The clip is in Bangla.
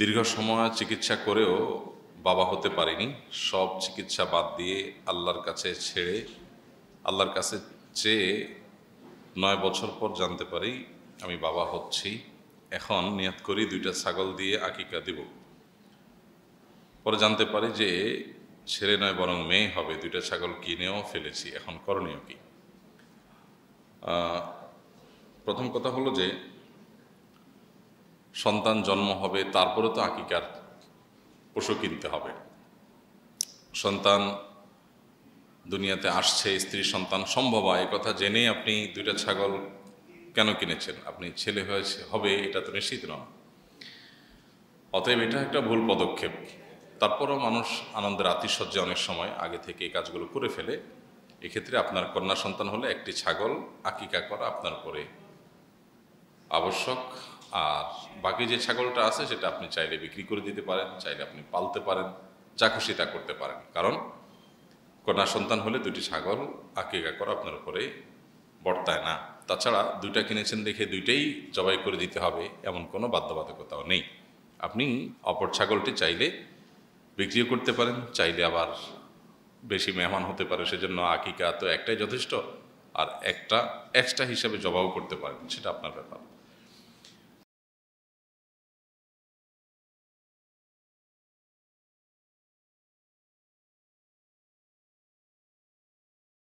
দীর্ঘ সময় চিকিৎসা করেও বাবা হতে পারিনি সব চিকিৎসা বাদ দিয়ে আল্লাহর কাছে ছেড়ে আল্লাহর কাছে চেয়ে নয় বছর পর জানতে পারি আমি বাবা হচ্ছি এখন নিয়াত করি দুইটা ছাগল দিয়ে আকিকা দিব পরে জানতে পারি যে ছেড়ে নয় বরং মেয়ে হবে দুইটা ছাগল কিনেও ফেলেছি এখন করণীয় কি প্রথম কথা হলো যে সন্তান জন্ম হবে তারপরে তো আকিকার পশু কিনতে হবে সন্তান দুনিয়াতে আসছে স্ত্রী সন্তান সম্ভব হয় কথা জেনে আপনি দুইটা ছাগল কেন কিনেছেন আপনি ছেলে হয়েছে হবে এটা তো নিশ্চিত নয় অতএব এটা একটা ভুল পদক্ষেপ তারপরও মানুষ আনন্দের আতিশয্যে অনেক সময় আগে থেকে এই কাজগুলো করে ফেলে এক্ষেত্রে আপনার কন্যা সন্তান হলে একটি ছাগল আকিকা করা আপনার পরে আবশ্যক আর বাকি যে ছাগলটা আছে সেটা আপনি চাইলে বিক্রি করে দিতে পারেন চাইলে আপনি পালতে পারেন যা খুশি তা করতে পারেন কারণ কন্যা সন্তান হলে দুটি ছাগল আকিকা করা আপনার উপরে বর্তায় না তাছাড়া দুইটা কিনেছেন দেখে দুইটাই জবাই করে দিতে হবে এমন কোনো বাধ্যবাধকতাও নেই আপনি অপর ছাগলটি চাইলে বিক্রিও করতে পারেন চাইলে আবার বেশি মেহমান হতে পারে সেজন্য আকিকা তো একটাই যথেষ্ট আর একটা এক্সট্রা হিসাবে জবাও করতে পারেন সেটা আপনার ব্যাপার